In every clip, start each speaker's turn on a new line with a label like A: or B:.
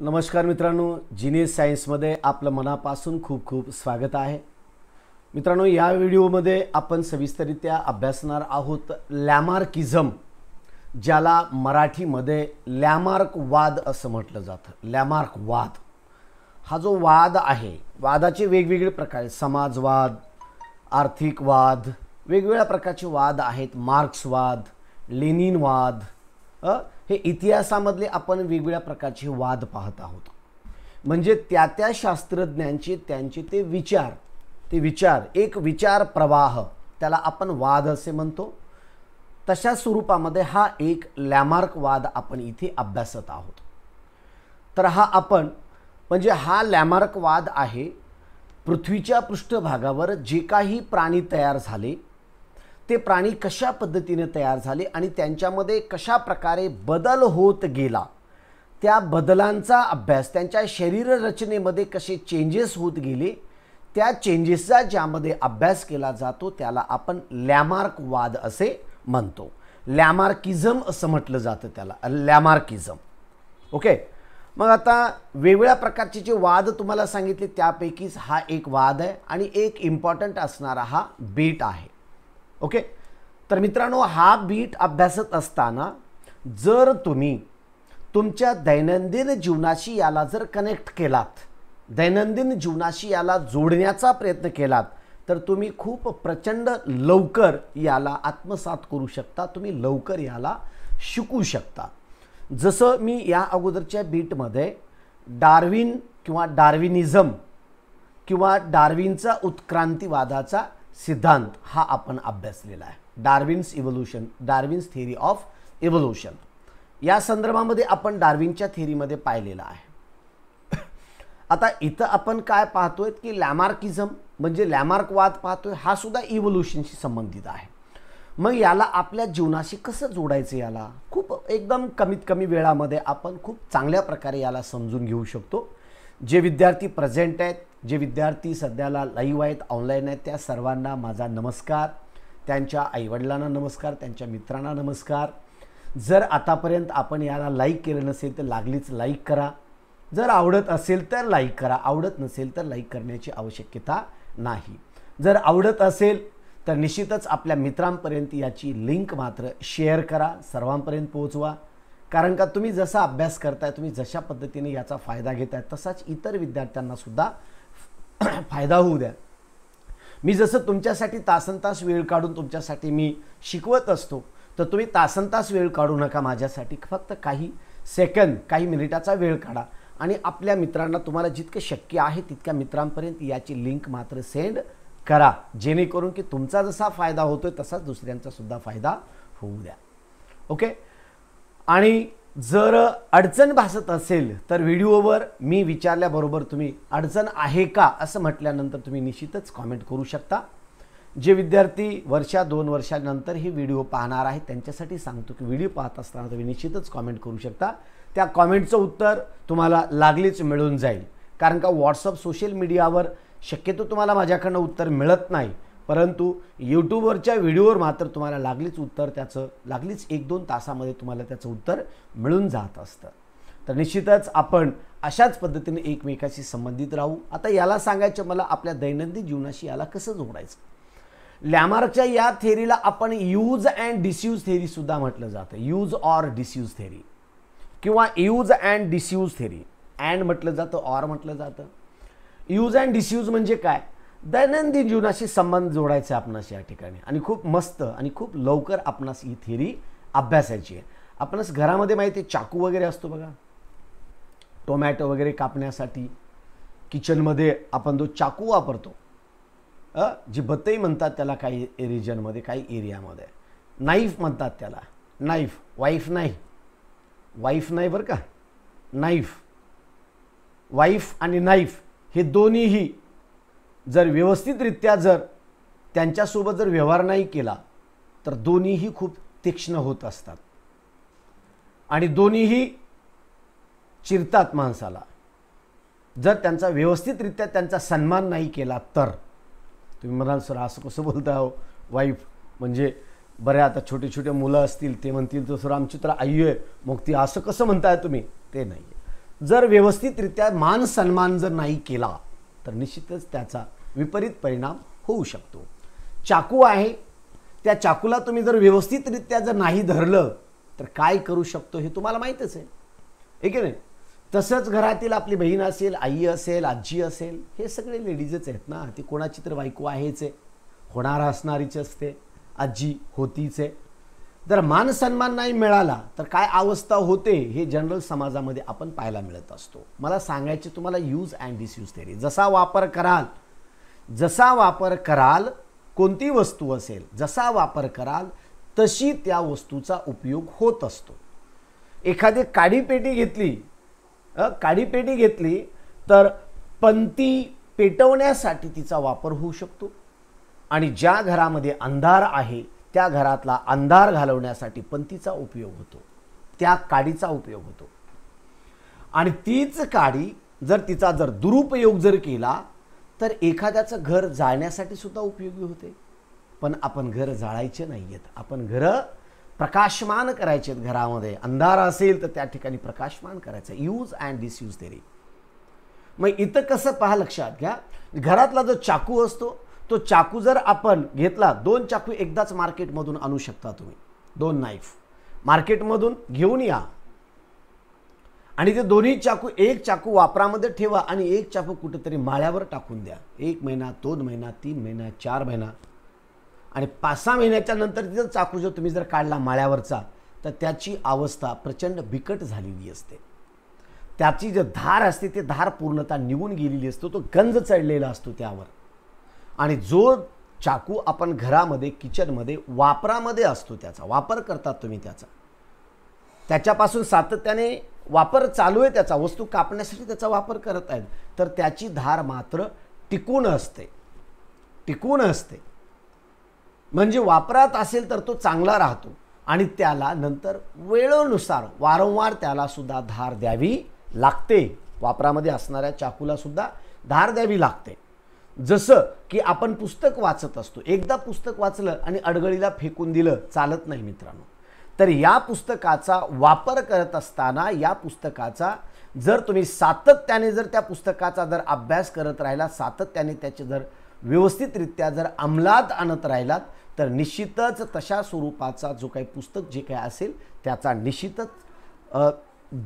A: नमस्कार मित्रांनो जिनेस सायन्समध्ये आपलं मनापासून खूप खूप स्वागत आहे मित्रांनो या व्हिडिओमध्ये आपण सविस्तरित्या अभ्यासणार आहोत लॅमार्किझम ज्याला मराठीमध्ये लॅमार्कवाद असं म्हटलं जातं लॅमार्कवाद हा जो वाद आहे वादाचे वेगवेगळे प्रकार समाजवाद आर्थिकवाद वेगवेगळ्या प्रकारचे वाद आहेत मार्क्सवाद लेनिनवाद हे इतिहासामधले आपण वेगवेगळ्या प्रकारचे वाद पाहत आहोत म्हणजे त्या त्या शास्त्रज्ञांचे त्यांचे ते विचार ते विचार एक विचार प्रवाह त्याला आपण वाद असे म्हणतो तशा स्वरूपामध्ये हा एक लॅमार्क वाद आपण इथे अभ्यासत आहोत तर हा आपण म्हणजे हा लॅमार्क वाद आहे पृथ्वीच्या पृष्ठभागावर जे काही प्राणी तयार झाले ते प्राणी कशा पद्धतीने तयार झाले आणि त्यांच्यामध्ये कशा प्रकारे बदल होत गेला त्या बदलांचा अभ्यास त्यांच्या शरीररचनेमध्ये कसे चेंजेस होत गेले त्या चेंजेसचा ज्यामध्ये अभ्यास केला जातो त्याला आपण वाद असे म्हणतो लॅमार्किझम असं म्हटलं जातं त्याला लॅमार्किझम ओके मग आता वेगवेगळ्या प्रकारचे जे वाद तुम्हाला सांगितले त्यापैकीच हा एक वाद आहे आणि एक इम्पॉर्टंट असणारा हा बेट आहे ओके तर मित्रांनो हा बीट अभ्यासत असताना जर तुम्ही तुमच्या दैनंदिन जीवनाशी याला जर कनेक्ट केलात दैनंदिन जीवनाशी याला जोडण्याचा प्रयत्न केलात तर तुम्ही खूप प्रचंड लवकर याला आत्मसात करू शकता तुम्ही लवकर याला शिकू शकता जसं मी या अगोदरच्या बीटमध्ये डार्विन किंवा डार्विनिझम किंवा डार्विनचा उत्क्रांतीवादाचा सिद्धांत हा आपण अभ्यासलेला आहे Darwin's evolution Darwin's theory of evolution या संदर्भामध्ये आपण डार्विनच्या थेरीमध्ये पाहिलेला आहे आता इथं आपण काय पाहतोय की लॅमार्किझम म्हणजे लॅमार्कवाद पाहतोय हा सुद्धा इव्होल्युशनशी संबंधित आहे मग याला आपल्या जीवनाशी कसं जोडायचं याला खूप एकदम कमीत कमी वेळामध्ये आपण खूप चांगल्या प्रकारे याला समजून घेऊ शकतो जे विद्यार्थी प्रेझेंट आहेत जे विद्यार्थी सध्याला लाईव्ह आहेत ऑनलाईन आहेत त्या सर्वांना माझा नमस्कार त्यांच्या आईवडिलांना नमस्कार त्यांच्या मित्रांना नमस्कार जर आतापर्यंत आपण याला लाईक केलं नसेल तर लागलीच लाईक करा जर आवडत असेल तर लाईक करा आवडत नसेल तर लाईक करण्याची आवश्यकता नाही जर आवडत असेल तर निश्चितच आपल्या मित्रांपर्यंत याची लिंक मात्र शेअर करा सर्वांपर्यंत पोहोचवा कारण का तुम्ही जसा अभ्यास करताय तुम्ही जशा पद्धतीने याचा फायदा घेताय तसाच इतर विद्यार्थ्यांना सुद्धा फायदा होऊ द्या मी जसं तुमच्यासाठी तासन तास वेळ काढून तुमच्यासाठी मी शिकवत असतो तर तुम्ही तासनतास वेळ काढू नका माझ्यासाठी फक्त काही सेकंद काही मिनिटाचा वेळ काढा आणि आपल्या मित्रांना तुम्हाला जितकं शक्य आहे तितक्या मित्रांपर्यंत याची लिंक मात्र सेंड करा जेणेकरून की तुमचा जसा फायदा होतोय तसाच दुसऱ्यांचा सुद्धा फायदा होऊ द्या ओके आणि जर अडचण भासत असेल तर व्हिडिओवर मी विचारल्याबरोबर तुम्ही अडचण आहे का असं म्हटल्यानंतर तुम्ही निश्चितच कॉमेंट करू शकता जे विद्यार्थी वर्षा दोन वर्षानंतर ही व्हिडिओ पाहणार आहेत त्यांच्यासाठी सांगतो की व्हिडिओ पाहत असताना तुम्ही निश्चितच कॉमेंट करू शकता त्या कॉमेंटचं उत्तर तुम्हाला लागलीच मिळून जाईल कारण का व्हॉट्सअप सोशल मीडियावर शक्यतो तुम्हाला माझ्याकडनं उत्तर मिळत नाही परंतु यूट्यूबवरच्या व्हिडिओवर मात्र तुम्हाला लागलीच उत्तर त्याचं लागलीच एक दोन तासामध्ये तुम्हाला त्याचं उत्तर मिळून जात असतं तर निश्चितच आपण अशाच पद्धतीने एकमेकाशी संबंधित राहू आता याला सांगायचं मला आपल्या दैनंदिन जीवनाशी याला कसं जोडायचं लॅमार्कच्या या थेरीला आपण यूज अँड डिस्यूज थेरीसुद्धा म्हटलं जातं यूज ऑर डिस्यूज थेरी किंवा use and disuse theory and म्हटलं जातं ऑर म्हटलं जातं यूज अँड डिस्यूज म्हणजे काय दैनंदिन जीवनाशी संबंध जोडायचा आपणास या ठिकाणी आणि खूप मस्त आणि खूप लवकर आपणास ही थिअरी अभ्यासायची आहे आपणास घरामध्ये माहिती आहे चाकू वगैरे असतो बघा टोमॅटो वगैरे कापण्यासाठी किचनमध्ये आपण जो चाकू वापरतो जी बतई म्हणतात त्याला काही रिजनमध्ये काही एरियामध्ये नाईफ म्हणतात त्याला नाईफ वाईफ नाही वाईफ नाही बरं का नाईफ वाईफ आणि नाईफ हे दोन्हीही जर व्यवस्थितरित्या जर त्यांच्यासोबत जर व्यवहार नाही केला तर दोन्हीही खूप तीक्ष्ण होत असतात आणि दोन्हीही चिरतात माणसाला जर त्यांचा व्यवस्थितरित्या त्यांचा सन्मान नाही केला तर तुम्ही म्हणाल सर असं कसं बोलता हो वाईफ म्हणजे बरे आता छोटे छोटे मुलं असतील ते म्हणतील तर सर आमची तर आई आहे मग ती असं कसं म्हणताय तुम्ही ते नाही जर व्यवस्थितरित्या मान सन्मान जर नाही केला तर निश्चितच त्याचा विपरीत परिणाम होऊ शकतो चाकू आहे त्या चाकूला तुम्ही जर व्यवस्थितरित्या जर नाही धरलं तर काय करू शकतो हे तुम्हाला माहीतच आहे ठीक आहे तसंच घरातील आपली बहीण असेल आई असेल आजी असेल हे सगळे लेडीजच आहेत ना ती कोणाची तर बायको आहेच आहे होणार असणारीच असते आजी होतीच आहे जर मान सन्मान नाही मिळाला तर काय अवस्था होते हे जनरल समाजामध्ये आपण पाहायला मिळत असतो मला सांगायचे तुम्हाला यूज अँड डिसयूज थेरी जसा वापर कराल जसा वापर कराल कोणती वस्तू असेल जसा वापर कराल तशी त्या वस्तूचा उपयोग होत असतो एखादी काडीपेटी घेतली काडीपेटी घेतली तर पंती पेटवण्यासाठी तिचा वापर होऊ शकतो आणि ज्या घरामध्ये अंधार आहे त्या घरातला अंधार घालवण्यासाठी पंतीचा उपयोग होतो त्या काडीचा उपयोग होतो आणि तीच काडी जर तिचा जर दुरुपयोग जर केला तर एखाद्याचं घर जाळण्यासाठी सुद्धा उपयोगी होते पण आपण घर जाळायचे नाही आहेत आपण घरं प्रकाशमान करायचे आहेत घरामध्ये अंधार असेल तर त्या ठिकाणी प्रकाशमान करायचं यूज अँड डिसयूज तेरी मग इथं कसं पहा लक्षात घ्या घरातला जो चाकू असतो तो चाकू जर आपण घेतला दोन चाकू एकदाच मार्केटमधून आणू शकता तुम्ही दोन नाईफ मार्केटमधून घेऊन या आणि ते दोन्ही चाकू एक चाकू वापरामध्ये ठेवा आणि एक चाकू कुठंतरी माळ्यावर टाकून द्या एक महिना दोन महिना तीन महिना चार महिना आणि पाच सहा महिन्याच्या नंतर तिथं चाकू जो तुम्ही जर काढला माळ्यावरचा तर त्याची अवस्था प्रचंड बिकट झालेली असते त्याची जे धार असते ते धार पूर्णता निघून गेलेली असतो तो गंज चढलेला असतो त्यावर आणि जो चाकू आपण घरामध्ये किचनमध्ये वापरामध्ये असतो त्याचा वापर करतात तुम्ही त्याचा त्याच्यापासून सातत्याने वापर चालू आहे त्याचा वस्तू कापण्यासाठी त्याचा वापर करत आहेत तर त्याची धार मात्र टिकून असते टिकून असते म्हणजे वापरात असेल तर तो चांगला राहतो आणि त्याला नंतर वेळेनुसार वारंवार त्याला सुद्धा धार द्यावी लागते वापरामध्ये असणाऱ्या चाकूला सुद्धा धार द्यावी लागते जसं की आपण पुस्तक वाचत असतो एकदा पुस्तक वाचलं आणि अडगळीला फेकून दिलं चालत नाही मित्रांनो तर या पुस्तकाचा वापर करत असताना या पुस्तकाचा जर तुम्ही सातत्याने जर त्या पुस्तकाचा जर अभ्यास करत राहिला सातत्याने त्याचे जर व्यवस्थितरित्या जर अंमलात आणत राहिलात तर निश्चितच तशा स्वरूपाचा जो काही पुस्तक जे काही असेल त्याचा निश्चितच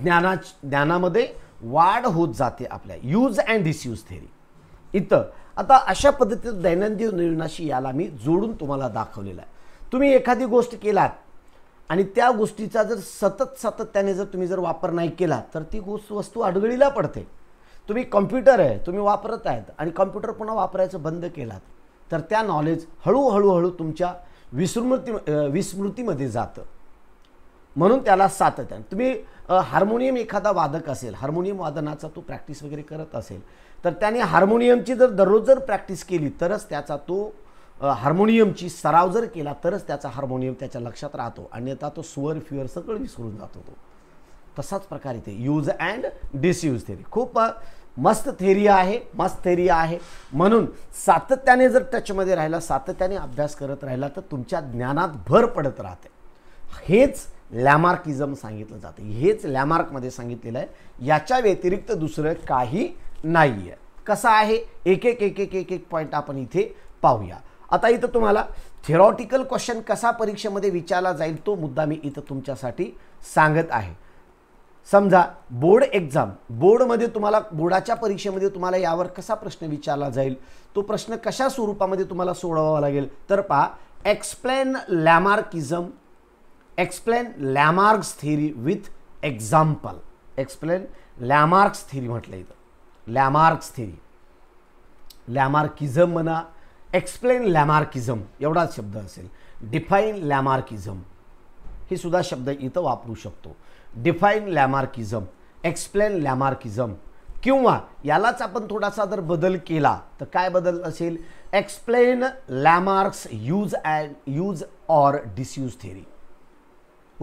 A: ज्ञाना ज्ञानामध्ये वाढ होत जाते आपल्या यूज अँड डिसयूज थेरी इथं आता अशा पद्धतीनं दैनंदिन जीवनाशी याला मी जोडून तुम्हाला दाखवलेला आहे तुम्ही एखादी गोष्ट केलात आणि त्या गोष्टीचा जर सतत सातत्याने जर तुम्ही जर वापर नाही केला तर ती गोष्ट वस्तू अडगळीला पडते तुम्ही कॉम्प्युटर आहे तुम्ही वापरत आहेत आणि कॉम्प्युटर पुन्हा वापरायचं बंद केलात तर त्या नॉलेज हळूहळूहळू तुमच्या विस्मृती विस्मृतीमध्ये जातं म्हणून त्याला सातत्याने तुम्ही हार्मोनियम एखादा वादक असेल हार्मोनियम वादनाचा तो प्रॅक्टिस वगैरे करत असेल तर त्याने हार्मोनियमची जर दररोज जर प्रॅक्टिस केली तरच त्याचा तो हार्मोनियमची सराव जर केला तरच त्याचा हार्मोनियम त्याच्या लक्षात राहतो अन्यथा तो स्वर फ्युअर सगळं विसरून जातो तो तसाच प्रकार इथे यूज अँड डिसयूज थेरी खूप मस्त थेरी आहे मस्त थेरी आहे म्हणून सातत्याने जर टचमध्ये राहिला सातत्याने अभ्यास करत राहिला तर तुमच्या ज्ञानात भर पडत राहते हेच लॅमार्किझम सांगितलं जातं हेच लॅमार्कमध्ये सांगितलेलं आहे याच्या व्यतिरिक्त दुसरं काही नाही आहे कसं आहे एक एक एक एक एक एक पॉईंट आपण इथे पाहूया आता इथं तुम्हाला थिरॉटिकल क्वेश्चन कसा परीक्षेमध्ये विचारला जाईल तो मुद्दा मी इथं तुमच्यासाठी सांगत आहे समजा बोर्ड एक्झाम बोर्डमध्ये तुम्हाला बोर्डाच्या परीक्षेमध्ये तुम्हाला यावर कसा प्रश्न विचारला जाईल तो प्रश्न कशा स्वरूपामध्ये तुम्हाला सोडवावा लागेल तर पहा explain Lamarckism explain Lamarck's theory with example explain Lamarck's theory म्हटलं इथं लॅमार्क्स थेरी लॅमार्किझम म्हणा एक्सप्लेन लॅमार्किझम एवढाच शब्द असेल डिफाईन लॅमार्किझम ही सुद्धा शब्द इथं वापरू शकतो डिफाईन लॅमार्किझम एक्सप्लेन लॅमार्किझम किंवा यालाच आपण थोडासा जर बदल केला तर काय बदल असेल explain Lamarck's use and use or disuse theory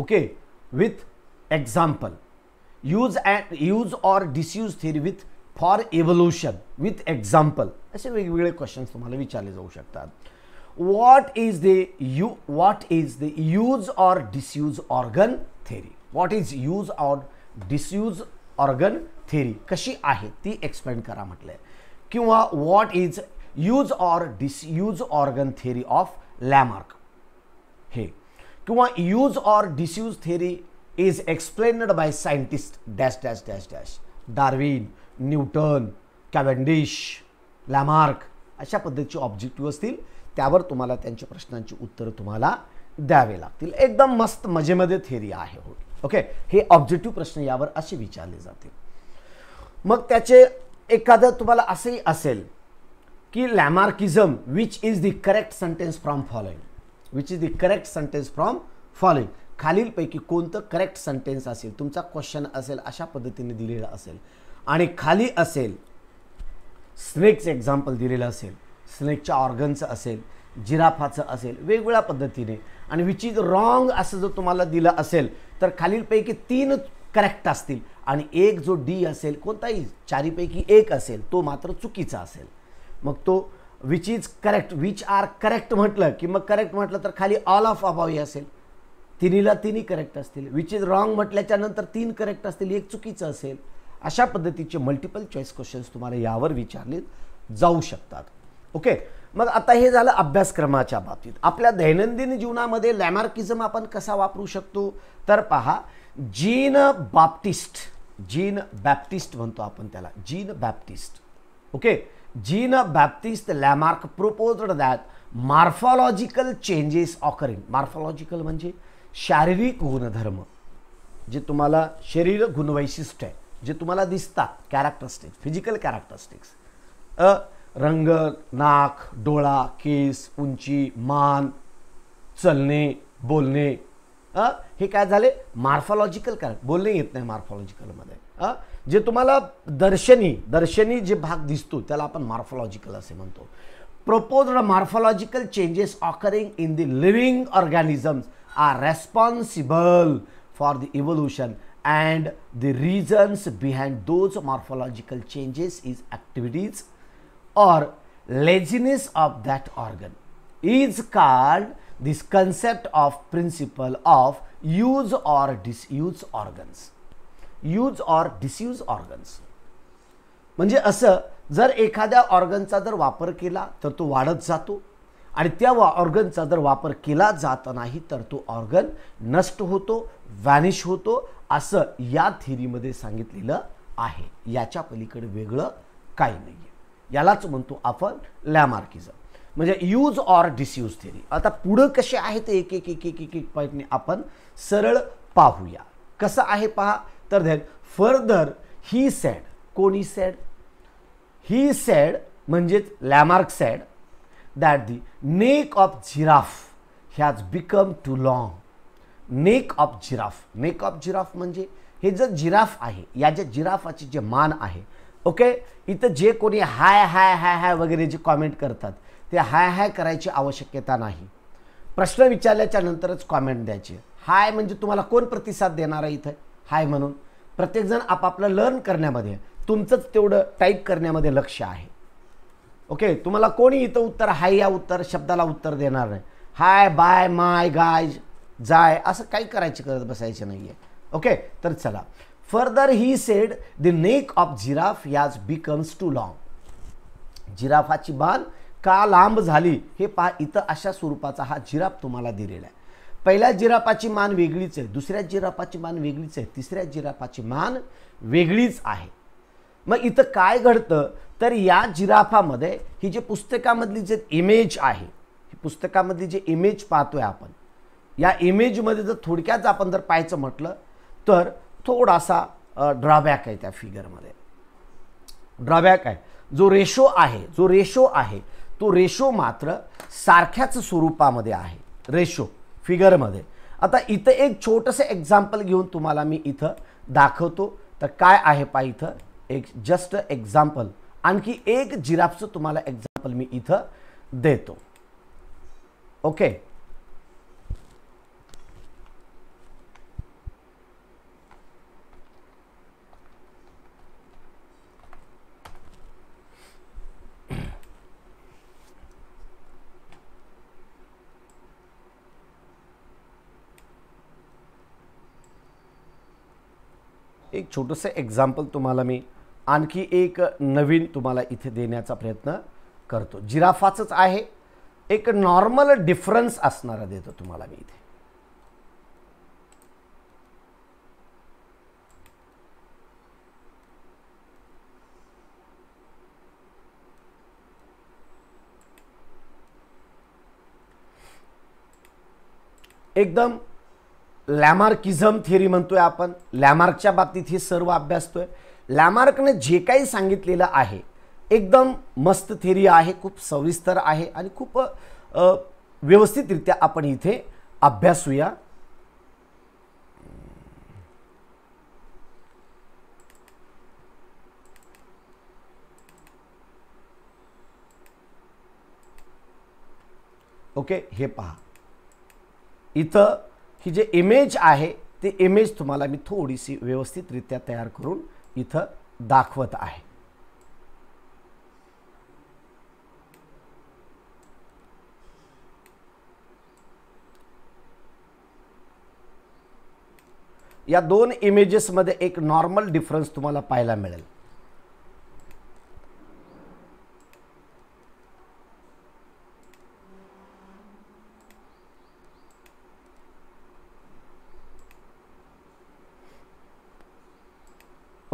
A: okay with example use and use or disuse theory with for evolution with example असे वेगवेगळे क्वेश्चन्स तुम्हाला विचारले जाऊ शकतात what is the you what is the use or disuse organ theory what is use or disuse organ theory कशी आहे ती explain करा म्हटलं आहे किंवा what is use or disuse organ theory of Lamarck हे किंवा use or disuse theory is explained by scientist dash dash dash dash Darwin Newton Cavendish Lamarck अशा पद्धतीचे ऑब्जेक्टिव्ह असतील त्यावर तुम्हाला त्यांच्या प्रश्नांची उत्तरं तुम्हाला द्यावे लागतील एकदम मस्त मजेमध्ये थेरी आहे हो ओके हे ऑब्जेक्टिव्ह प्रश्न यावर असे विचारले जातील मग त्याचे एखादं तुम्हाला असंही असेल की Lamarckism which is the correct sentence from following which is the correct sentence from following खालीलपैकी कोणतं करेक्ट सेंटेन्स असेल तुमचा क्वेश्चन असेल अशा पद्धतीने दिलेला असेल आणि खाली असेल स्नेकचं एक्झाम्पल दिलेलं असेल स्नेकच्या ऑर्गनचं असेल जिराफाचं असेल वेगवेगळ्या पद्धतीने आणि विच इज रॉंग असं जर तुम्हाला दिलं असेल तर खालीलपैकी तीन करेक्ट असतील आणि एक जो डी असेल कोणताही चारीपैकी एक असेल तो मात्र चुकीचा असेल मग तो which is correct which are correct म्हटलं की मग करेक्ट म्हटलं तर खाली ऑल ऑफ अभावी असेल तिन्हीला तिन्ही करेक्ट असतील विच इज रॉंग म्हटल्याच्यानंतर तीन करेक्ट असतील एक चुकीचं असेल अशा पद्धतीचे मल्टिपल चॉईस क्वेश्चन्स तुम्हाला यावर विचारले जाऊ शकतात ओके मग आता हे झालं अभ्यासक्रमाच्या बाबतीत आपल्या दैनंदिन जीवनामध्ये लॅमार्किझम आपण कसा वापरू शकतो तर पहा जीन बाप्टिस्ट जीन बॅप्टिस्ट म्हणतो आपण त्याला Jean Baptiste okay Jean Baptiste Lamarck propose that morphological changes occurring morphological म्हणजे शारीरिक गुणधर्म जे तुम्हाला शरीर गुणवैशिष्ट्य आहे जे तुम्हाला दिसतात कॅरेक्टरिस्टिक्स फिजिकल कॅरेक्टरिस्टिक्स अ रंग नाक डोळा केस उंची मान चलणे बोलणे हे काय झाले मार्फॉलॉजिकल कॅरेक्ट बोलणे येत नाही मार्फॉलॉजिकलमध्ये अ जे तुम्हाला दर्शनी दर्शनी जे भाग दिसतो त्याला आपण मार्फॉलॉजिकल असे म्हणतो propose morphological changes occurring in the living organisms are responsible for the evolution and the reasons behind those morphological changes is activities or laziness of that organ is called this concept of principle of use or disuse organs use organs manje organs म्हणजे असं जर एखाद्या ऑर्गनचा जर वापर केला तर तो वाढत जातो आणि त्या ऑर्गनचा जर वापर केला जात नाही तर तो ऑर्गन नष्ट होतो वॅनिश होतो असं या थेरीमध्ये सांगितलेलं आहे याच्या पलीकडे वेगळं काही नाही आहे यालाच म्हणतो आपण लॅमार्किझम म्हणजे यूज ऑर डिसयूज थेरी आता पुढं कसे आहे ते एक एक एक एक एक एक पॉईंटने आपण सरळ पाहूया कसं आहे पहा तर धॅन फर्दर ही सॅड कोणी सॅड ही सॅड म्हणजेच Lamarck said that the neck of giraffe has become too long neck of giraffe neck of giraffe म्हणजे हे जे जिराफ आहे या ज्या जिराफाचे जे मान आहे ओके इथं जे कोणी हाय हाय हाय हाय वगैरे जे कॉमेंट करतात ते हाय हाय करायची आवश्यकता नाही प्रश्न विचारल्याच्या नंतरच कॉमेंट द्यायची हाय म्हणजे तुम्हाला कोण प्रतिसाद देणार आहे इथं हाय म्हणून प्रत्येकजण आपापलं लर्न करण्यामध्ये तुमचंच तेवढं टाईप करण्यामध्ये लक्ष आहे ओके तुम्हाला कोणी इथं उत्तर हाय या उत्तर शब्दाला उत्तर देणार नाही हाय बाय माय गाय जाय असं काही करायची करत बसायचे नाही आहे ओके तर चला further he said the neck of giraffe has becomes too long जिराफाची बाल का लांब झाली हे पहा इथं अशा स्वरूपाचा हा जिराफ तुम्हाला दिलेला आहे पहिल्या जिराफाची मान वेगळीच आहे दुसऱ्या जिराफाची मान वेगळीच आहे तिसऱ्या जिराफाची मान वेगळीच आहे मग इथं काय घडतं तर या जिराफामध्ये ही जे पुस्तकामधली जे इमेज आहे ही पुस्तकामधली जे इमेज पाहतोय आपण या इमेजमध्ये जर थोडक्यात आपण जर पाहायचं म्हटलं तर थोडासा ड्रॉबॅक आहे त्या फिगरमध्ये ड्रॉबॅक आहे जो रेशो आहे जो रेशो आहे तो रेशो मात्र सारख्याच स्वरूपामध्ये आहे रेशो फिगरमध्ये आता इथं एक छोटंसं एक्झाम्पल घेऊन तुम्हाला मी इथं दाखवतो तर काय आहे पा इथं एक जस्ट एक्झाम्पल आणखी एक जिराफचं तुम्हाला एक्झाम्पल मी इथं देतो ओके एक छोटंसं एक्झाम्पल तुम्हाला मी आणखी एक नवीन तुम्हाला इथे देण्याचा प्रयत्न करतो जिराफाच आहे एक नॉर्मल डिफरन्स असणारा देतो तुम्हाला मी इथे एकदम लॅमार्किझम थिअरी म्हणतोय आपण लॅमार्कच्या बाबतीत हे सर्व अभ्यासतोय लॅमार्कने जे काही सांगितलेलं आहे एकदम मस्त थेरी आहे खूप सविस्तर आहे आणि खूप व्यवस्थितरित्या आपण इथे अभ्यासूया ओके हे पहा इथं ही जे इमेज आहे ती इमेज तुम्हाला मी थोडीशी व्यवस्थितरित्या तयार करून इथं दाखवत आहे या दोन इमेजेसमध्ये एक नॉर्मल डिफरन्स तुम्हाला पाहायला मिळेल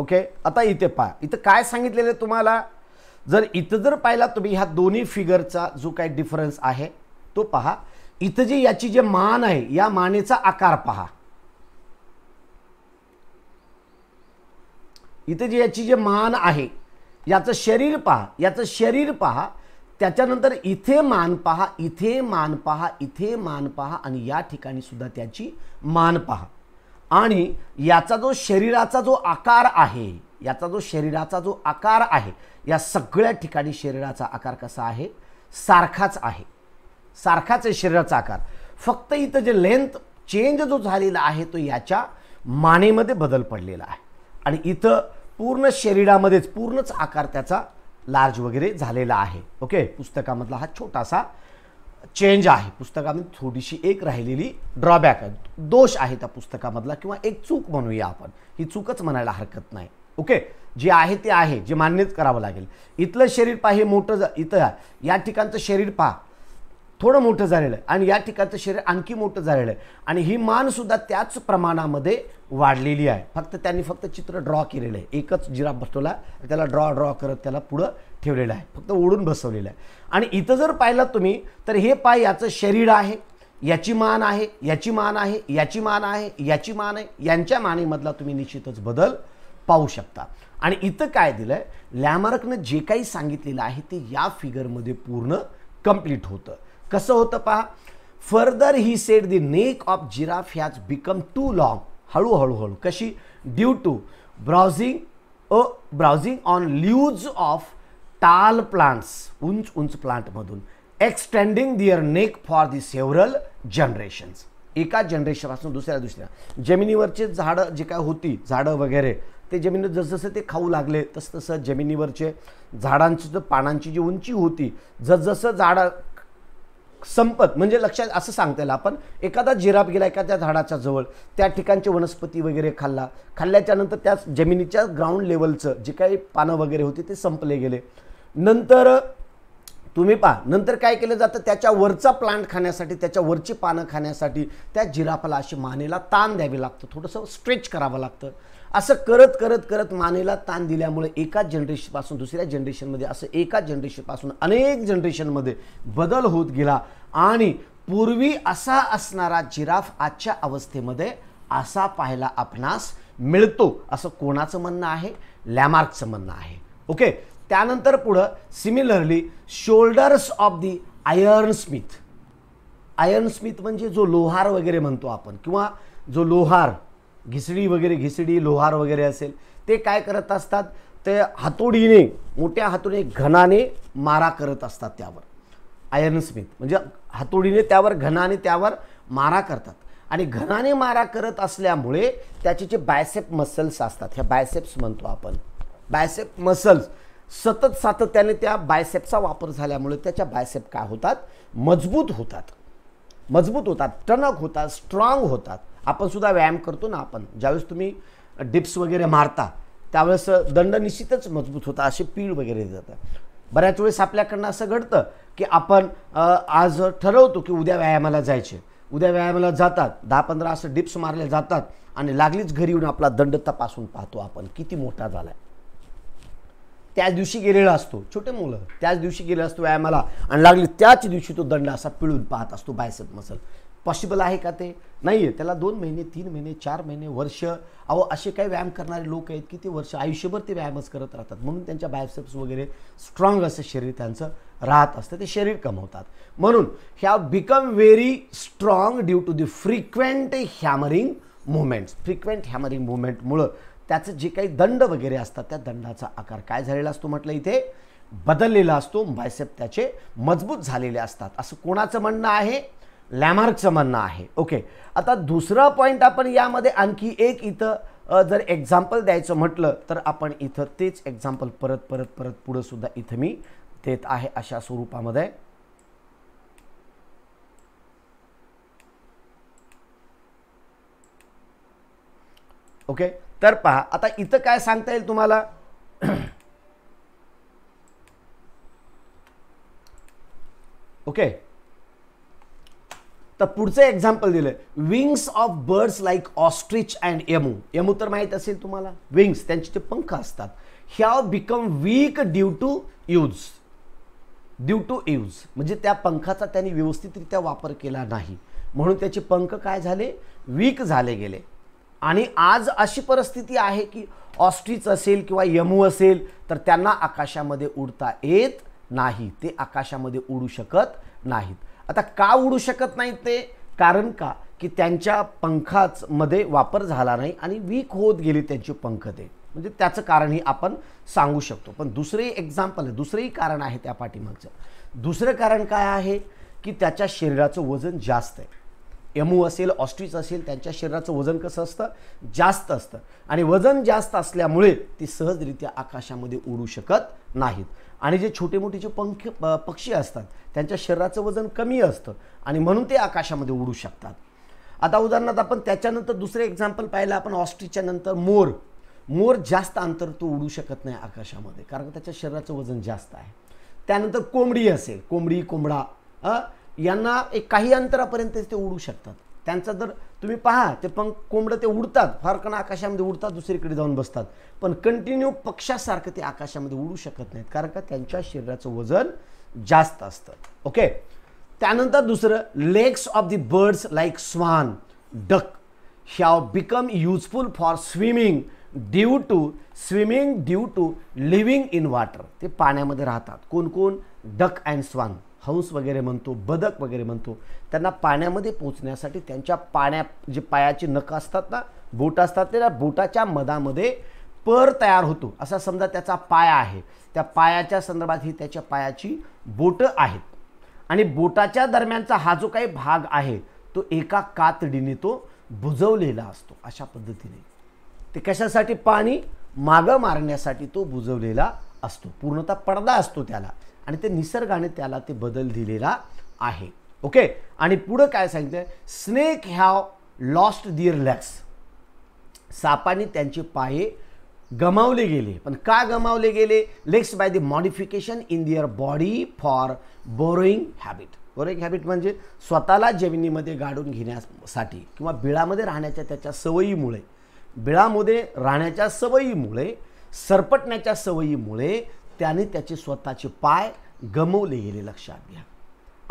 A: ओके आता इथे पहा इथं काय सांगितलेलं तुम्हाला जर इथं जर पाहिला तुम्ही ह्या दोन्ही फिगरचा जो काय डिफरन्स आहे तो पहा इथं जे याची जे मान आहे या मानेचा आकार पहा इथं जे याची जे मान आहे याचं शरीर पहा याचं शरीर पहा त्याच्यानंतर इथे मान पहा इथे मान पहा इथे मान पहा आणि या ठिकाणी सुद्धा त्याची मान पहा आणि याचा जो शरीराचा जो आकार आहे याचा जो शरीराचा जो आकार आहे या सगळ्या ठिकाणी शरीराचा आकार कसा आहे सारखाच आहे सारखाच आहे शरीराचा आकार फक्त इथं जे लेंथ चेंज जो झालेला आहे तो याच्या मानेमध्ये बदल पडलेला आहे आणि इथं पूर्ण शरीरामध्येच पूर्णच आकार त्याचा लार्ज वगैरे झालेला आहे ओके पुस्तकामधला हा छोटासा चेंज आहे पुस्तकामध्ये थोडीशी एक राहिलेली ड्रॉबॅक आहे दोष आहे त्या पुस्तकामधला किंवा एक चूक म्हणूया आपण ही चूकच म्हणायला हरकत नाही ओके जे आहे ते आहे जे मान्यच करावं लागेल इथलं शरीर पहा हे मोठं इथं या ठिकाणचं शरीर पहा थोडं मोठं झालेलं आहे आणि या ठिकाणचं शरीर आणखी मोठं झालेलं आहे आणि ही मानसुद्धा त्याच प्रमाणामध्ये वाढलेली आहे फक्त त्यांनी फक्त चित्र ड्रॉ केलेलं आहे एकच जिराफ बसवला त्याला ड्रॉ ड्रॉ करत त्याला पुढं ठेवलेलं आहे फक्त ओढून बसवलेलं आहे आणि इथं जर पाहिलं तुम्ही तर हे पाय याचं शरीर आहे याची मान आहे याची मान आहे याची मान आहे याची मान आहे यांच्या मानेमधला तुम्ही निश्चितच बदल पाहू शकता आणि इथं काय दिलं आहे लॅमार्कनं जे काही सांगितलेलं आहे ते या फिगरमध्ये पूर्ण कम्प्लीट होतं कसं होतं पहा further he said the neck of giraffe has become too long हळूहळू हळू कशी due to browsing uh browsing on leaves of tall plants उंच उंच प्लांटमधून extending their neck for the several generations एका जनरेशनपासून दुसऱ्या दुसऱ्या जमिनीवरचे झाडं जे काय होती झाडं वगैरे ते जमिनीत जसजसं ते खाऊ लागले तसं तसं जमिनीवरचे झाडांची जो पानांची जी उंची होती जसजसं झाडं संपत म्हणजे लक्षात असं सांगता येईल आपण एखादा जिराब गेला एखाद्या झाडाच्या जवळ त्या ठिकाणचे वनस्पती वगैरे खाल्ला खाल्ल्याच्यानंतर त्या जमिनीच्या ग्राउंड लेवलचं जे काही पानं वगैरे होती ते संपले गेले नंतर तुम्ही पहा नंतर काय केलं जातं त्याच्यावरचा प्लांट खाण्यासाठी त्याच्यावरची पानं खाण्यासाठी त्या जिराफाला अशी मानेला ताण द्यावी लागतं थोडंसं स्ट्रेच करावं लागतं असं करत करत करत मानेला ताण दिल्यामुळे एकाच जनरेशनपासून दुसऱ्या जनरेशनमध्ये असं एकाच जनरेशनपासून अनेक जनरेशनमध्ये बदल होत गेला आणि पूर्वी असा असणारा जिराफ आजच्या अवस्थेमध्ये असा पाहायला आपणास मिळतो असं कोणाचं म्हणणं आहे लॅमार्कचं म्हणणं आहे ओके त्यानंतर पुढं similarly shoulders of the iron smith iron smith म्हणजे जो लोहार वगैरे म्हणतो आपण किंवा जो लोहार घिसडी वगैरे घिसडी लोहार वगैरे असेल ते काय करत असतात ते हातोडीने मोठ्या हातोडीने घनाने मारा करत असतात त्यावर आयर्न स्मिथ म्हणजे हातोडीने त्यावर घनाने त्यावर मारा करतात आणि घनाने मारा करत असल्यामुळे त्याचे जे बायसेप मसल्स असतात ह्या बायसेप्स म्हणतो आपण बायसेप मसल्स सतत सातत्याने त्या बायसेपचा वापर झाल्यामुळे त्याच्या बायसेप काय होतात मजबूत होतात मजबूत होतात टणक होतात स्ट्रॉंग होतात आपण सुद्धा व्यायाम करतो ना आपण ज्यावेळेस तुम्ही डिप्स वगैरे मारता त्यावेळेस दंड निश्चितच मजबूत होता असे पीळ वगैरे जातात बऱ्याच वेळेस आपल्याकडनं असं घडतं की आपण आज ठरवतो की उद्या व्यायामाला जायचे उद्या व्यायामाला जातात दहा पंधरा असं डिप्स मारले जातात आणि लागलीच घरी येऊन आपला दंड तपासून पाहतो आपण किती मोठा झाला आहे त्याच दिवशी गेलेला असतो छोटे मुलं त्याच दिवशी गेलेला असतो व्यायामाला आणि लागली त्याच दिवशी तो दंड असा पिळून पाहत असतो बायसेप मसल पॉसिबल आहे का ते नाही आहे त्याला दोन महिने तीन महिने चार महिने वर्ष अहो असे काही व्यायाम करणारे लोक आहेत की ते वर्ष आयुष्यभर ते व्यायामच करत राहतात म्हणून त्यांच्या बायसेप्स वगैरे स्ट्रॉंग असं शरीर त्यांचं राहत असतं ते शरीर कमवतात म्हणून ह्या become very strong due to the frequent hammering movements frequent hammering मुवमेंटमुळं त्याचं जे काही दंड वगैरे असतात त्या दंडाचा आकार काय झालेला असतो म्हटलं इथे बदललेला असतो बायसेप त्याचे मजबूत झालेले असतात असं कोणाचं म्हणणं आहे लॅमार्कचं म्हणणं आहे ओके आता दुसरा पॉईंट आपण यामध्ये आणखी एक इथं जर एक्झाम्पल द्यायचं म्हटलं तर आपण इथं तेच एक्झाम्पल परत परत परत सुद्धा इथं मी देत आहे अशा स्वरूपामध्ये ओके तर पहा आता इथं काय सांगता येईल तुम्हाला ओके तर पुढचं एक्झाम्पल दिलं wings of birds like ostrich and emu emu तर माहीत असेल तुम्हाला विंग्स त्यांचे ते पंख असतात ह्या become weak due to use due to use म्हणजे त्या पंखाचा त्यांनी व्यवस्थितरित्या वापर केला नाही म्हणून त्याचे पंख काय झाले वीक झाले गेले आणि आज अशी परिस्थिती आहे की ऑस्ट्रीच असेल किंवा यमू असेल तर त्यांना आकाशामध्ये उडता येत नाही ते आकाशामध्ये उडू शकत नाहीत आता का उडू शकत नाहीत ते कारण का की त्यांच्या पंखाच मध्ये वापर झाला नाही आणि वीक होत गेली त्यांची पंख ते म्हणजे त्याचं कारणही आपण सांगू शकतो पण दुसरंही एक्झाम्पल आहे दुसरंही कारण आहे त्या पाठीमागचं दुसरं कारण काय आहे की त्याच्या शरीराचं वजन जास्त आहे एमू असेल ऑस्ट्रिच असेल त्यांच्या शरीराचं वजन कसं असतं जास्त असतं आणि वजन जास्त असल्यामुळे ती सहजरित्या आकाशामध्ये उडू शकत नाहीत आणि जे छोटे मोठे जे पंख पक्षी असतात त्यांच्या शरीराचं वजन कमी असतं आणि म्हणून ते आकाशामध्ये उडू शकतात आता उदाहरणार्थ आपण त्याच्यानंतर दुसरे एक्झाम्पल पाहिलं आपण ऑस्ट्रिचच्या नंतर मोर मोर जास्त अंतर तो उडू शकत नाही आकाशामध्ये कारण त्याच्या शरीराचं वजन जास्त आहे त्यानंतर कोंबडी असेल कोंबडी कोंबडा यांना एक काही अंतरापर्यंतच ते उडू शकतात त्यांचा जर तुम्ही पहा ते पंख कोंबडं ते उडतात फारकणं आकाशामध्ये उडतात दुसरीकडे जाऊन बसतात पण कंटिन्यू पक्षासारखं ते आकाशामध्ये उडू शकत नाहीत कारण का त्यांच्या शरीराचं वजन जास्त असतं ओके त्यानंतर दुसरं legs of the birds like swan duck ह्या become useful for swimming due to swimming due to living in water ते पाण्यामध्ये राहतात कोण कोण डक अँड स्वान हंस वगैरे म्हणतो बदक वगैरे म्हणतो त्यांना पाण्यामध्ये पोचण्यासाठी त्यांच्या पाण्या जे पायाचे नखं असतात ना बोट असतात ते बोटाच्या मधामध्ये पर तयार होतो असा समजा त्याचा पाया आहे त्या पायाच्या संदर्भात ही त्याच्या पायाची बोटं आहेत आणि बोटाच्या दरम्यानचा हा जो काही भाग आहे तो एका कातडीने तो बुजवलेला असतो अशा पद्धतीने ते कशासाठी पाणी मागं मारण्यासाठी तो बुजवलेला असतो पूर्णतः पडदा असतो त्याला आणि ते निसर्गाने त्याला ते बदल दिलेला आहे ओके आणि पुढं काय सांगितलं snake have lost their legs सापाने त्यांचे पाये गमावले गेले पण का गमावले गेले legs by the modification in their body for burrowing habit burrowing habit म्हणजे स्वतःला जमिनीमध्ये गाडून घेण्यासाठी किंवा बिळामध्ये राहण्याच्या त्याच्या सवयीमुळे बिळामध्ये राहण्याच्या सवयीमुळे सरपटण्याच्या सवयीमुळे त्याने त्याचे स्वतःचे पाय गमवले गेले लक्षात घ्या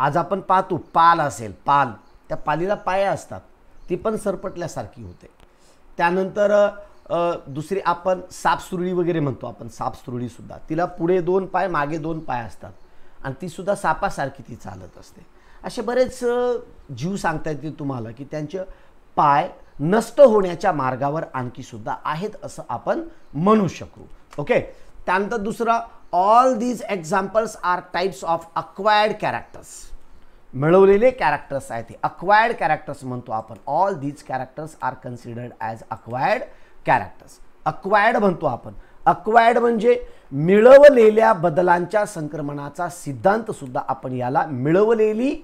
A: आज आपण पाहतो पाल असेल पाल त्या पालीला पाय असतात ती पण सरपटल्यासारखी होते त्यानंतर दुसरी आपण सापसुरळी वगैरे म्हणतो आपण सापसुरळीसुद्धा तिला पुढे दोन पाय मागे दोन पाय असतात आणि तीसुद्धा सापासारखी ती चालत असते असे बरेच जीव सांगता येतील तुम्हाला की त्यांचे पाय नष्ट होण्याच्या मार्गावर आणखीसुद्धा आहेत असं आपण म्हणू शकू ओके त्यानंतर दुसरा all these examples are types of acquired characters मिळवलेले कॅरेक्टर्स आहेत हे अक्वायर्ड कॅरेक्टर्स म्हणतो आपण all these characters are considered as acquired characters acquired म्हणतो आपण अक्वायर्ड म्हणजे मिळवलेल्या बदलांच्या संक्रमणाचा सिद्धांतसुद्धा आपण याला मिळवलेली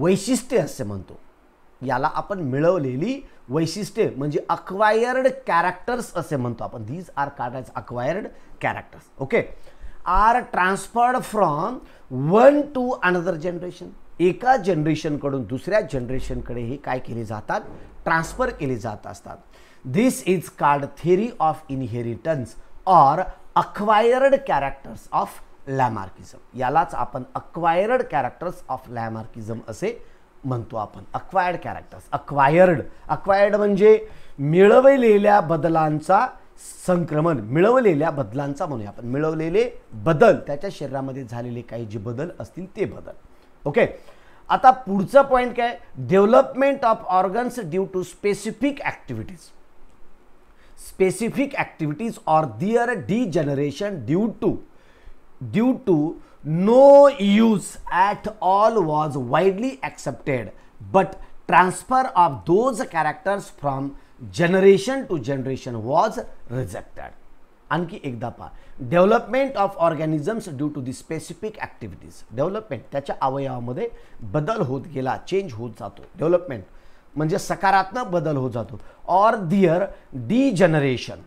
A: वैशिष्ट्ये असे म्हणतो याला आपण मिळवलेली वैशिष्ट्ये म्हणजे अक्वायर्ड कॅरेक्टर्स असे म्हणतो आपण these are called as acquired characters okay are transferred from one to another generation एका जनरेशनकडून दुसऱ्या जनरेशनकडे हे काय केले जातात ट्रान्सफर केले जात असतात this is called theory of inheritance or acquired characters of Lamarckism यालाच आपण अक्वायर्ड कॅरेक्टर्स ऑफ लॅमार्किझम असे म्हणतो आपण अक्वायर्ड कॅरेक्टर्स अक्वायर्ड अक्वायर्ड म्हणजे मिळवलेल्या बदलांचा संक्रमण मिळवलेल्या बदलांचा म्हणूया आपण मिळवलेले बदल त्याच्या शरीरामध्ये झालेले काही जे बदल असतील ते बदल ओके आता पुढचा पॉईंट काय development of organs due to specific activities specific activities or their degeneration due to due to no use at all was widely accepted but transfer of those characters from generation to generation was rejected आणखी एकदा पहा development of organisms due to the specific activities development त्याच्या अवयवामध्ये बदल होत गेला change होत जातो डेव्हलपमेंट म्हणजे सकारात्मक बदल होत जातो ऑर दिअर डी जनरेशन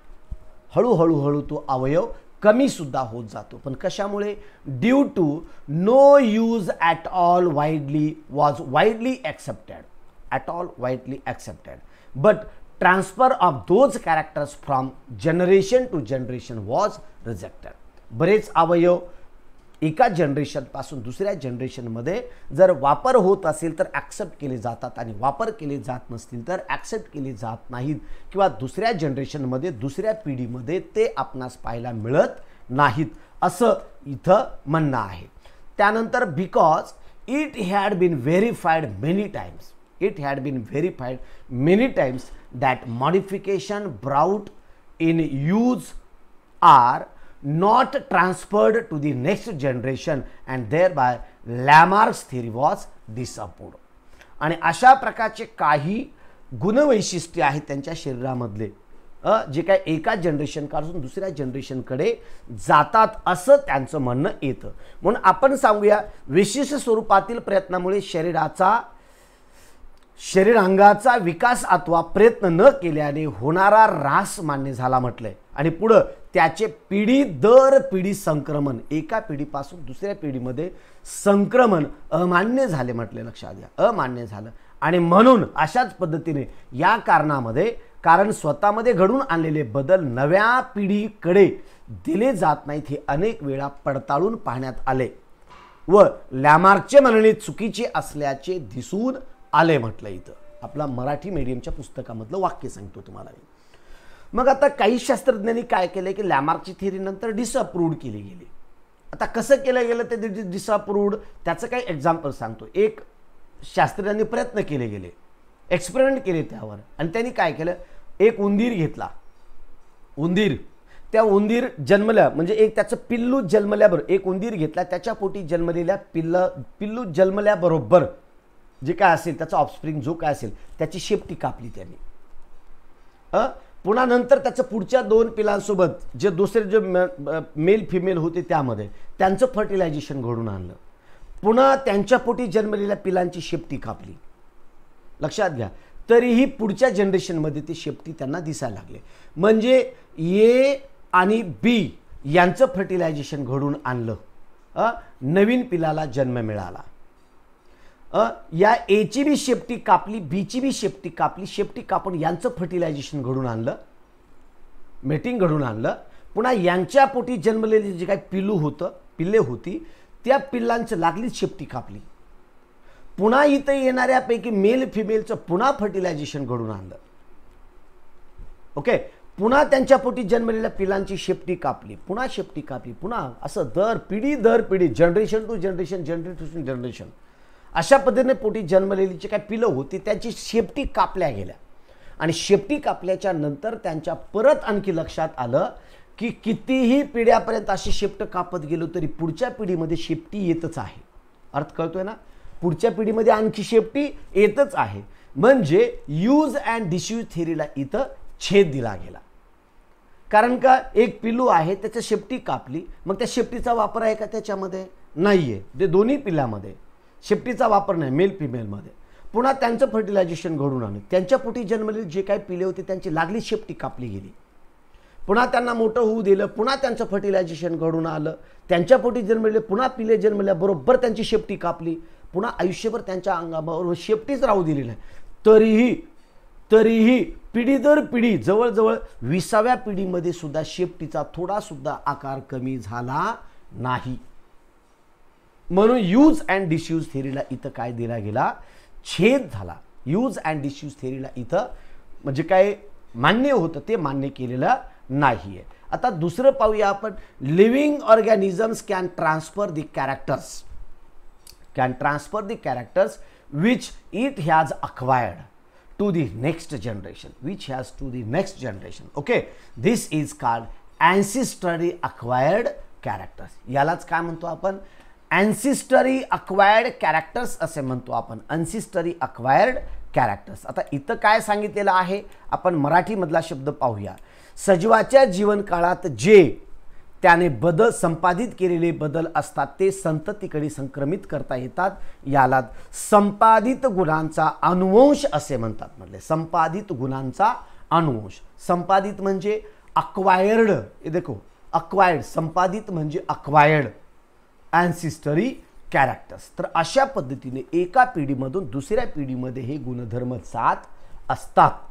A: हळूहळू हळू तो अवयव कमीसुद्धा होत जातो पण कशामुळे due to no use at all widely was widely accepted at all widely accepted but transfer of those characters from generation to generation was rejected बरेच अवयव एका जनरेशनपासून दुसऱ्या जनरेशनमध्ये जर वापर होत असेल तर ॲक्सेप्ट केले जातात आणि वापर केले जात नसतील तर ॲक्सेप्ट केले जात नाहीत किंवा दुसऱ्या जनरेशनमध्ये दुसऱ्या पिढीमध्ये ते आपणास पाहायला मिळत नाहीत असं इथं म्हणणं आहे त्यानंतर because it had been verified many times it had been verified many times that modification brought in use are not transferred to the next generation and thereby Lamarck's theory was disproved आणि अशा प्रकारचे काही गुणवैशिष्ट्य आहेत त्यांच्या शरीरामधले जे काय एका जनरेशनकडून दुसऱ्या जनरेशनकडे जातात असं त्यांचं म्हणणं येतं म्हणून आपण सांगूया विशिष्ट स्वरूपातील प्रयत्नामुळे शरीराचा शरीर अंगाचा विकास अथवा प्रयत्न न केल्याने होणारा रास मान्य झाला म्हटलंय आणि पुढं त्याचे पिढी दर पिढी संक्रमण एका पिढीपासून दुसऱ्या पिढीमध्ये संक्रमण अमान्य झाले म्हटले लक्षात घ्या अमान्य झालं आणि म्हणून अशाच पद्धतीने या कारणामध्ये कारण स्वतःमध्ये घडून आणलेले बदल नव्या पिढीकडे दिले जात नाहीत हे अनेक वेळा पडताळून पाहण्यात आले व लॅमार्कचे म्हणणे चुकीचे असल्याचे दिसून आले म्हटलं इथं आपला मराठी मीडियमच्या पुस्तकामधलं वाक्य सांगतो तुम्हाला मी मग आता काही शास्त्रज्ञांनी काय केलं की लॅमार्कची थिअरी नंतर डिसअप्रूव्ड केली गेली आता कसं केलं गेलं ते डिसअप्रूव्ड त्याचं काही एक्झाम्पल सांगतो एक शास्त्रज्ञांनी प्रयत्न केले गेले एक्सपेरिमेंट केले त्यावर आणि त्यांनी काय केलं एक उंदीर घेतला उंदीर त्या उंदीर जन्मल्या म्हणजे एक त्याचं पिल्लू जन्मल्याबरोबर एक उंदीर घेतला त्याच्या पोटी जन्मलेल्या पिल्ल पिल्लू जन्मल्याबरोबर जे काय असेल त्याचा ऑफस्प्रिंग जो काय असेल त्याची शेपटी कापली त्यांनी अ पुन्हा नंतर त्याचं पुढच्या दोन पिलांसोबत जे दुसरे जे मेल फिमेल होते त्यामध्ये त्यांचं फर्टिलायझेशन घडून आणलं पुन्हा त्यांच्या जन्मलेल्या पिलांची शेपटी कापली लक्षात घ्या तरीही पुढच्या जनरेशनमध्ये ते शेपटी त्यांना दिसायला लागले म्हणजे ए आणि बी यांचं फर्टिलायझेशन घडून आणलं नवीन पिलाला जन्म मिळाला या एची बी शेपटी कापली बीची बी शेपटी कापली शेपटी कापून यांचं फर्टिलायझेशन घडून आणलं मेटिंग घडून आणलं पुन्हा यांच्या पोटी जन्मलेले जे काही पिलू होतं पिल्ले होती त्या पिल्लांचं लागलीच शेपटी कापली पुन्हा इथं येणाऱ्यापैकी मेल फिमेलचं पुन्हा फर्टिलायझेशन घडून आणलं ओके पुन्हा त्यांच्या पोटी जन्मलेल्या पिलांची शेपटी कापली पुन्हा शेपटी कापली पुन्हा असं दर पिढी दर पिढी generation to generation generation to generation अशा पद्धतीने पोटी जन्मलेली जी काय पिलं होती त्याची शेपटी कापल्या गेल्या आणि शेपटी कापल्याच्या नंतर त्यांच्या परत आणखी लक्षात आलं की कितीही पिढ्यापर्यंत अशी शेपटं कापत गेलो तरी पुढच्या पिढीमध्ये शेपटी येतच आहे अर्थ कळतोय ना पुढच्या पिढीमध्ये आणखी शेपटी येतच आहे म्हणजे यूज अँड डिस्यूज थेरीला इथं छेद दिला गेला कारण का एक पिलू आहे त्याच्या शेपटी कापली मग त्या शेपटीचा वापर आहे का त्याच्यामध्ये नाही आहे ते दोन्ही पिल्यामध्ये शेपटीचा वापर नाही मेल फिमेलमध्ये पुन्हा त्यांचं फर्टिलायझेशन घडून आलं त्यांच्या पोटी जे काही पिले होते त्यांची लागली शेपटी कापली गेली पुन्हा त्यांना मोठं होऊ दिलं पुन्हा त्यांचं फर्टिलायझेशन घडून आलं त्यांच्या पोटी जन्मले पुन्हा पिले जन्मल्याबरोबर त्यांची शेपटी कापली पुन्हा आयुष्यभर त्यांच्या अंगाबरोबर शेपटीच राहू दिली नाही तरीही तरीही पिढी दर पिढी जवळजवळ विसाव्या पिढीमध्ये सुद्धा शेपटीचा थोडासुद्धा आकार कमी झाला नाही म्हणून यूज अँड डिश्यूज थेरीला इथं काय दिला गेला छेद झाला यूज अँड डिश्यूज थेरीला इथं म्हणजे काय मान्य होतं ते मान्य केलेलं नाहीये आता दुसरं पाहूया आपण living organisms can transfer the characters can transfer the characters which it has acquired to the next generation which has to the next generation okay this is called ancestry acquired characters यालाच काय म्हणतो आपण अँसिस्टरी acquired characters असे म्हणतो आपण अन्सिस्टरी acquired characters आता इथं काय सांगितलेलं आहे आपण मराठीमधला शब्द पाहूया सजीवाच्या जीवनकाळात जे त्याने बदल संपादित केलेले बदल असतात ते संततीकडे संक्रमित करता येतात याला संपादित गुणांचा अनुवंश असे म्हणतात म्हटले संपादित गुणांचा अनुवंश संपादित म्हणजे अक्वायर्ड देखो अक्वायर्ड संपादित म्हणजे अक्वायर्ड अँसिस्टरी कॅरेक्टर्स तर अशा पद्धतीने एका पिढीमधून दुसऱ्या पिढीमध्ये हे गुणधर्म जात असतात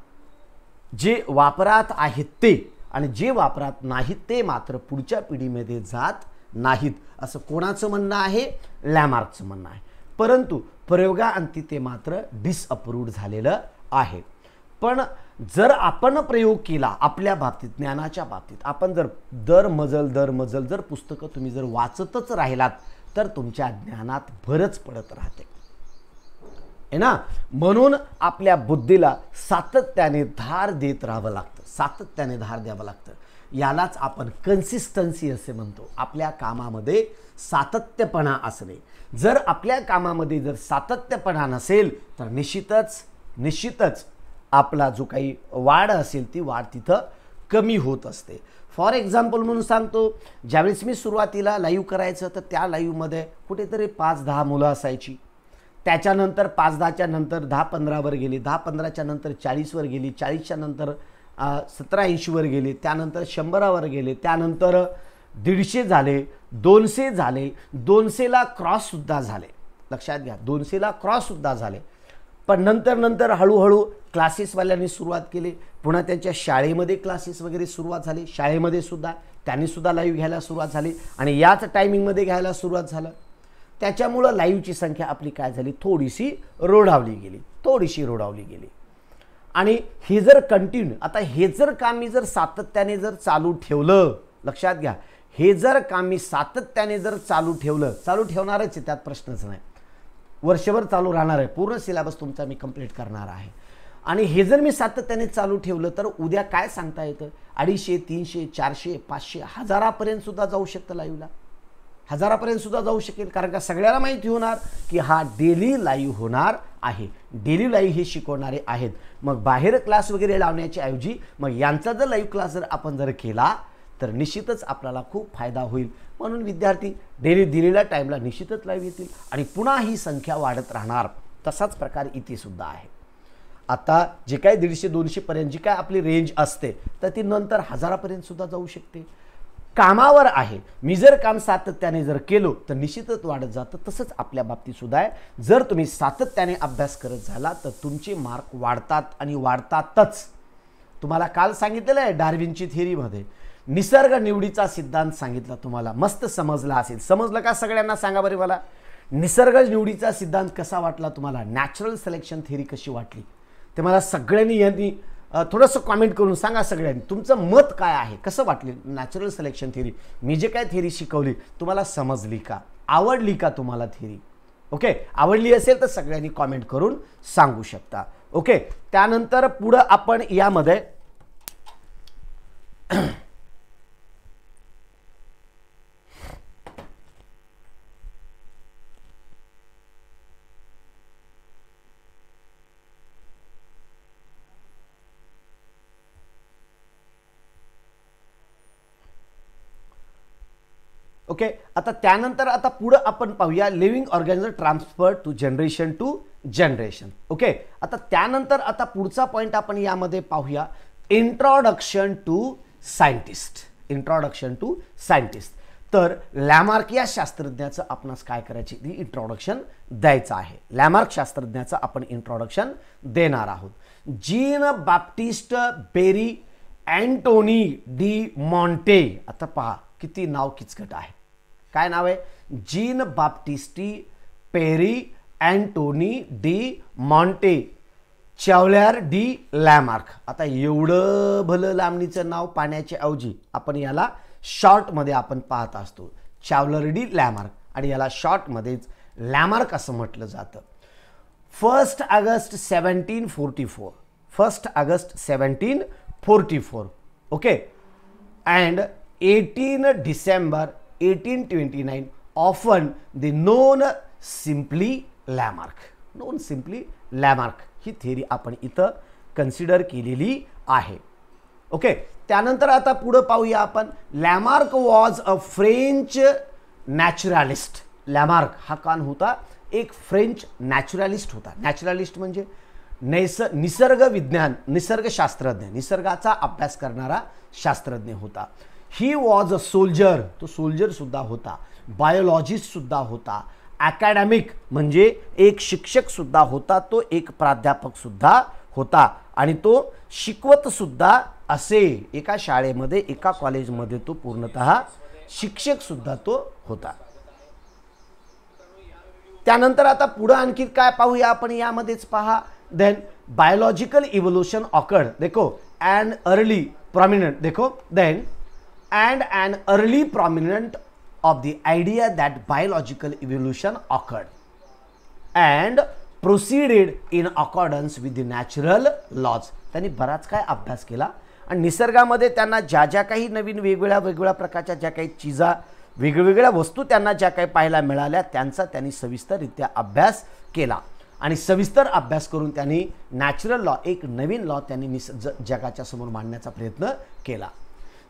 A: जे वापरात आहेत ते आणि जे वापरात नाहीत ते मात्र पुढच्या पिढीमध्ये जात नाहीत असं कोणाचं म्हणणं आहे लॅमार्कचं म्हणणं आहे परंतु प्रयोगाअंती ते मात्र डिसअप्रूव्ड झालेलं आहे पण जर आपण प्रयोग केला आपल्या बाबतीत ज्ञानाच्या बाबतीत आपण जर दर मजल दर मजल जर पुस्तकं तुम्ही जर वाचतच राहिलात तर तुमच्या ज्ञानात भरच पडत राहते आहे ना म्हणून आपल्या बुद्धीला सातत्याने धार देत राहावं लागतं सातत्याने धार द्यावं लागतं यालाच आपण कन्सिस्टन्सी असे म्हणतो आपल्या कामामध्ये सातत्यपणा असणे जर आपल्या कामामध्ये जर सातत्यपणा नसेल तर निश्चितच निश्चितच आपला जो काही वाढ असेल ती वाढ तिथं कमी होत असते फॉर एक्झाम्पल म्हणून सांगतो ज्यावेळेस मी सुरुवातीला लाईव्ह करायचं तर त्या लाईव्हमध्ये कुठेतरी पाच दहा मुलं असायची त्याच्यानंतर पाच दहाच्या नंतर दहा पंधरावर गेली दहा पंधराच्या नंतर चाळीसवर गेली चाळीसच्या नंतर सतरा ऐंशीवर गेले त्यानंतर शंभरावर गेले त्यानंतर दीडशे झाले दोनशे झाले दोनशेला क्रॉससुद्धा झाले लक्षात घ्या दोनशेला क्रॉससुद्धा झाले पण नंतर नंतर हळूहळू क्लासेसवाल्यांनी सुरुवात केली पुन्हा त्यांच्या शाळेमध्ये क्लासेस वगैरे सुरुवात झाली शाळेमध्ये सुद्धा त्यांनी सुद्धा लाईव्ह घ्यायला सुरुवात झाली आणि याच टायमिंगमध्ये घ्यायला सुरुवात झालं त्याच्यामुळं लाईव्हची संख्या आपली काय झाली थोडीशी रोडावली गेली थोडीशी रोडावली गेली आणि हे जर कंटिन्यू आता हे जर काम मी जर सातत्याने जर चालू ठेवलं लक्षात घ्या हे जर काम मी सातत्याने जर चालू ठेवलं चालू ठेवणारच त्यात प्रश्नच नाही वर्षभर चालू राहणार आहे पूर्ण सिलेबस तुमचा मी कंप्लीट करणार आहे आणि हे जर मी सातत्याने चालू ठेवलं तर उद्या काय सांगता येतं अडीचशे तीनशे चारशे पाचशे हजारापर्यंत सुद्धा जाऊ शकतं लाईव्हला हजारापर्यंत सुद्धा जाऊ शकेल कारण का सगळ्याला माहिती होणार की हा डेली लाईव्ह होणार आहे डेली लाईव्ह हे शिकवणारे आहेत मग बाहेर क्लास वगैरे लावण्याच्या ऐवजी मग यांचा जर लाईव्ह क्लास जर आपण जर केला तर निश्चितच आपल्याला खूप फायदा होईल म्हणून विद्यार्थी डेली दिलेल्या टाईमला निश्चितच लाईव्ह येतील आणि पुन्हा ही संख्या वाढत राहणार तसाच प्रकार सुद्धा आहे आता जे काय दीडशे दोनशेपर्यंत जी काय आपली रेंज असते तर ती नंतर सुद्धा जाऊ शकते कामावर आहे मी जर काम सातत्याने जर केलो तर निश्चितच वाढत जातं तसंच आपल्या बाबतीतसुद्धा आहे जर तुम्ही सातत्याने अभ्यास करत झाला तर तुमचे मार्क वाढतात आणि वाढतातच तुम्हाला काल सांगितलेलं आहे डार्विनची थेरीमध्ये निसर्ग निवडीचा सिद्धांत सांगितला तुम्हाला मस्त समजला असेल समजलं का सगळ्यांना सांगा बरे मला निसर्ग निवडीचा सिद्धांत कसा वाटला तुम्हाला नॅचरल सिलेक्शन थेअरी कशी वाटली ते मला सगळ्यांनी यांनी थोडंसं कॉमेंट करून सांगा सगळ्यांनी तुमचं मत काय आहे कसं वाटले नॅचरल सिलेक्शन थिअरी मी जे काय थिअरी शिकवली तुम्हाला समजली का आवडली का तुम्हाला थिअरी ओके आवडली असेल तर सगळ्यांनी कॉमेंट करून सांगू शकता ओके त्यानंतर पुढं आपण यामध्ये ओके आता त्यानंतर आता पुढं आपण पाहूया living organism transfer to generation to generation okay आता त्यानंतर आता पुढचा पॉईंट आपण यामध्ये पाहूया introduction to scientist introduction to scientist तर लॅमार्क या शास्त्रज्ञाचं आपण काय करायची ती इंट्रोडक्शन द्यायचं आहे लॅमार्क शास्त्रज्ञाचं आपण इंट्रोडक्शन देणार आहोत Jean Baptiste Pierre Antoine de Monet आता पहा किती नाव किचकट आहे काय नाव आहे Jean Baptiste Pierre Antoine de Monet chevalier de Lamarck आता एवढं भलं लांबणीचं नाव पाण्याच्या ऐवजी आपण याला शॉर्टमध्ये आपण पाहत असतो चावलर डी लॅमार्क आणि याला शॉर्टमध्येच लॅमार्क असं म्हटलं जातं first August seventeen forty four first August seventeen forty four okay and eighteen December 1829 often the known simply Lamarck known simply Lamarck ही थेरी आपण इथं कन्सिडर केलेली आहे ओके त्यानंतर आता पुढं पाहूया आपण लॅमार्क वॉज अ फ्रेंच नॅचरॅलिस्ट लॅमार्क हा कान होता एक फ्रेंच नॅचरॅलिस्ट होता नॅचरॅलिस्ट म्हणजे नैस निसर्ग विज्ञान निसर्गशास्त्रज्ञ निसर्गाचा अभ्यास करणारा शास्त्रज्ञ होता ही वॉज अ सोल्जर तो सोल्जर सुद्धा होता बायोलॉजिस्ट सुद्धा होता अकॅडमिक म्हणजे एक शिक्षकसुद्धा होता तो एक प्राध्यापकसुद्धा होता आणि तो शिकवत सुद्धा असे एका शाळेमध्ये एका कॉलेजमध्ये तो पूर्णत शिक्षकसुद्धा तो होता त्यानंतर आता पुढं आणखी काय पाहूया आपण यामध्येच पहा देन बायोलॉजिकल इव्होल्युशन ऑकड देखो अँड अर्ली प्रॉमिनंट देखो then and an early prominent of the idea that biological evolution occurred and proceeded in accordance with the natural laws त्यांनी बराच काय अभ्यास केला आणि निसर्गामध्ये त्यांना ज्या ज्या काही नवीन वेगवेगळ्या वेगवेगळ्या प्रकारच्या ज्या काही चिजा वेगवेगळ्या वस्तू त्यांना ज्या काही पाहायला मिळाल्या त्यांचा त्यांनी सविस्तररित्या अभ्यास केला आणि सविस्तर अभ्यास करून त्यांनी नॅचरल लॉ एक नवीन लॉ त्यांनी निस ज जगाच्या समोर मांडण्याचा प्रयत्न केला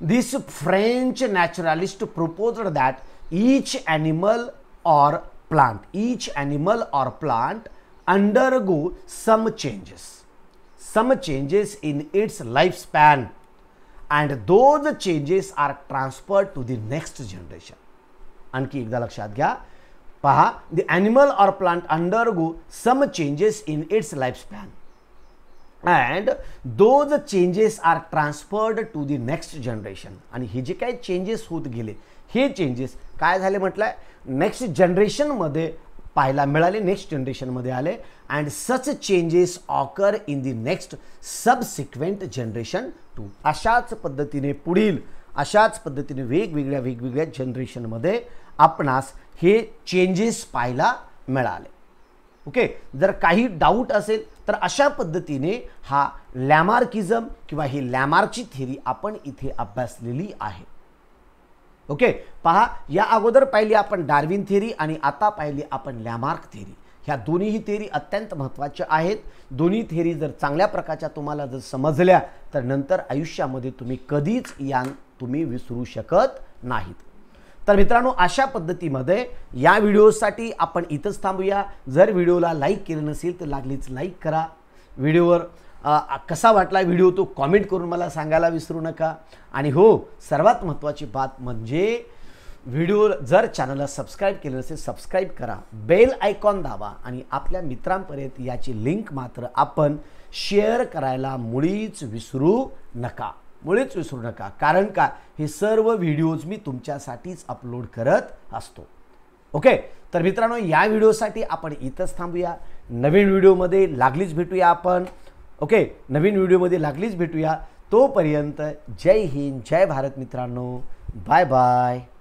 A: this French naturalist proposed that each animal or plant, each animal or plant undergo some changes, some changes in its lifespan and those changes are transferred to the next generation. Anki एकदा लक्षात paha, the animal or plant undergo some changes in its lifespan and those changes are transferred to the next generation आणि हे जे काही changes होत गेले हे changes काय झाले म्हटलंय नेक्स्ट जनरेशनमध्ये पाहायला मिळाले नेक्स्ट जनरेशनमध्ये आले and such changes occur in the next subsequent generation to अशाच पद्धतीने पुढील अशाच पद्धतीने वेगवेगळ्या वेगवेगळ्या जनरेशनमध्ये आपणास हे चेंजेस पाहायला मिळाले ओके जर काही डाऊट असेल तर अशा पद्धतीने हा लॅमार्किझम किंवा ही लॅमार्कची थेरी आपण इथे अभ्यासलेली आहे ओके पहा या अगोदर पाहिली आपण डार्विन थेरी आणि आता पाहिली आपण लॅमार्क थेरी ह्या दोन्हीही थेरी अत्यंत महत्त्वाच्या आहेत दोन्ही थेरी जर चांगल्या प्रकारच्या तुम्हाला जर समजल्या तर नंतर आयुष्यामध्ये तुम्ही कधीच या तुम्ही विसरू शकत नाहीत तर मित्रांनो अशा पद्धतीमध्ये या व्हिडिओसाठी आपण इथंच थांबूया जर व्हिडिओला लाईक केलं नसेल तर लागलीच लाईक करा व्हिडिओवर कसा वाटला व्हिडिओ तो कॉमेंट करून मला सांगायला विसरू नका आणि हो सर्वात महत्त्वाची बात म्हणजे व्हिडिओ जर चॅनलला सबस्क्राईब केलं नसेल सबस्क्राईब करा बेल आयकॉन दाबा आणि आपल्या मित्रांपर्यंत याची लिंक मात्र आपण शेअर करायला मुळीच विसरू नका मुळेच विसरू नका कारण का हे सर्व व्हिडिओज मी तुमच्यासाठीच अपलोड करत असतो ओके तर मित्रांनो या व्हिडिओसाठी आपण इथंच थांबूया नवीन व्हिडिओमध्ये लागलीच भेटूया आपण ओके नवीन व्हिडिओमध्ये लागलीच भेटूया तोपर्यंत जय हिंद जय भारत मित्रांनो बाय बाय